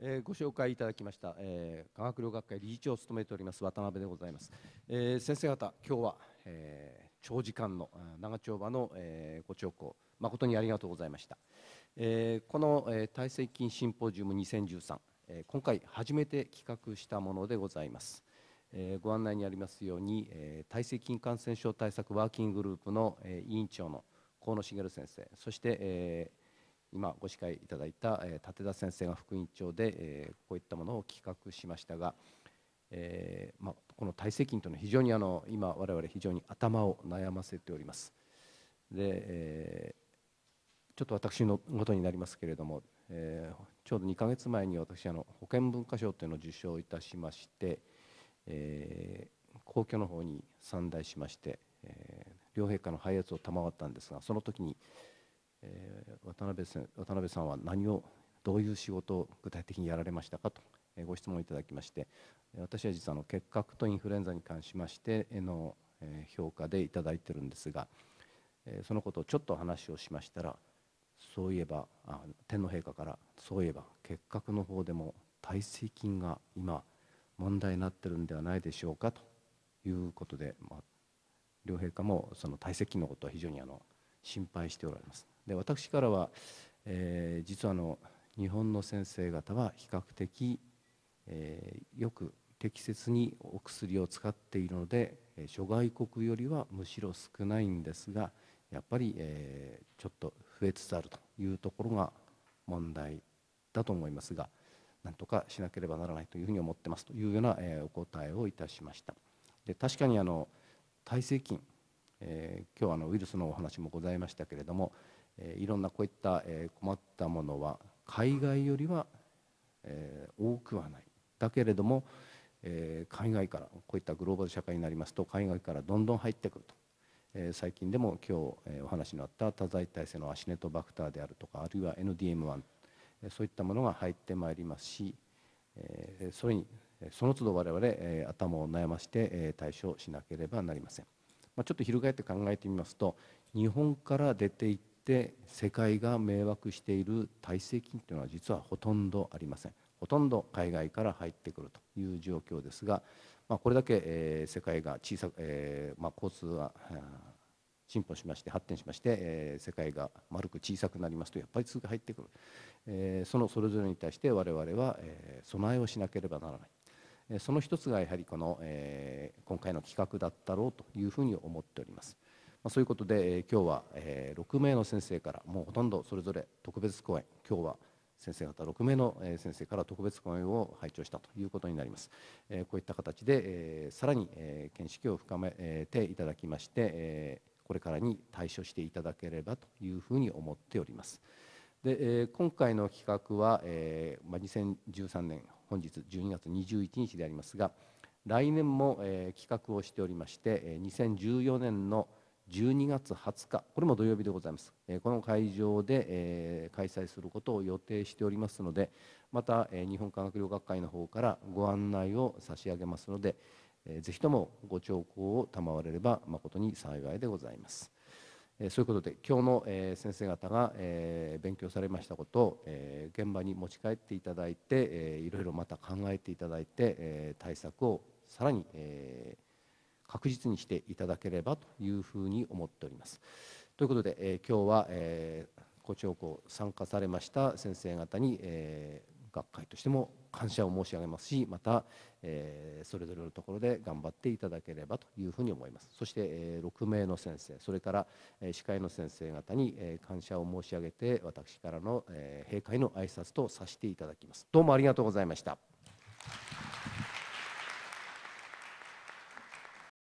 えー、ご紹介いただきました、えー、科学療学会理事長を務めております渡辺でございます、えー、先生方今日は、え長時間の長丁場の、えご聴講誠にありがとうございました、えこの、え体積筋シンポジウム2013、え今回初めて企画したものでございます、えご案内にありますように、え体積筋感染症対策ワーキンググループの、え委員長の河野茂先生そして、えー今ご司会いただいた、え立田先生が副院長で、えこういったものを企画しましたが、えーまあ、この体制菌というのは非常にあの今我々非常に頭を悩ませております。で、えー、ちょっと私のことになりますけれども、えー、ちょうど2か月前に私あの保健文化賞というのを受賞いたしまして、えー、皇居の方に参代しまして、えー、両陛下の拝謁を賜ったんですがその時に「渡辺さん渡辺さんは何をどういう仕事を具体的にやられましたかとご質問いただきまして私は実は結核とインフルエンザに関しましての評価でいただいてるんですがそのことをちょっと話をしましたらそういえば天皇陛下からそういえば結核の方でも耐性菌が今問題になってるんではないでしょうかということで、まあ、両陛下もその体積のことは非常にあの心配しておられますで私からは、えー、実はあの日本の先生方は比較的、えー、よく適切にお薬を使っているので諸外国よりはむしろ少ないんですがやっぱり、えー、ちょっと増えつつあるというところが問題だと思いますがなんとかしなければならないというふうに思ってますというような、えー、お答えをいたしました。で確かにあの体制菌えー、今日あのウイルスのお話もございましたけれども、えー、いろんなこういった、えー、困ったものは海外よりは、えー、多くはないだけれども、えー、海外からこういったグローバル社会になりますと海外からどんどん入ってくると、えー、最近でも今日、えー、お話のあった多剤耐性のアシネトバクターであるとかあるいは NDM1 そういったものが入ってまいりますし、えー、それにその都度我々、えー、頭を悩まして、えー、対処しなければなりません。まあ、ちょっと翻って考えてみますと日本から出ていって世界が迷惑している体制金というのは実はほとんどありませんほとんど海外から入ってくるという状況ですが、まあ、これだけ、えー、世界が小さく、えーまあ、交通は進歩しまして発展しまして、えー、世界が丸く小さくなりますとやっぱり通貨入ってくる、えー、そのそれぞれに対して我々は、えー、備えをしなければならないその一つがやはりこの、えー、今回の企画だったろうというふうに思っております。まあ、そういうことで、えー、今日は、えー、6名の先生からもうほとんどそれぞれ特別講演今日は先生方6名の先生から特別講演を拝聴したということになります。えー、こういった形で、えー、さらに、えー、見識を深め、ていただきまして、えー、これからに対処していただければというふうに思っております。で、えー、今回の企画は、えーまあ、2013年本日12月21日でありますが来年も、えー、企画をしておりまして、2014年の12月20日これも土曜日でございます、えー、この会場で、えー、開催することを予定しておりますのでまた、えー、日本科学療学会の方からご案内を差し上げますので、えー、ぜひともご聴講を賜れれば誠に幸いでございます。そういうことで今日の先生方が勉強されましたことを現場に持ち帰っていただいていろいろまた考えていただいて対策をさらに確実にしていただければというふうに思っております。ということで今日は校長校参加されました先生方に学会としても感謝を申し上げますしまた、えー、それぞれのところで頑張っていただければというふうに思いますそして、え6名の先生それから、え歯科医の先生方に、え感謝を申し上げて私からの、え閉会の挨拶とさせていただきますどうもありがとうございました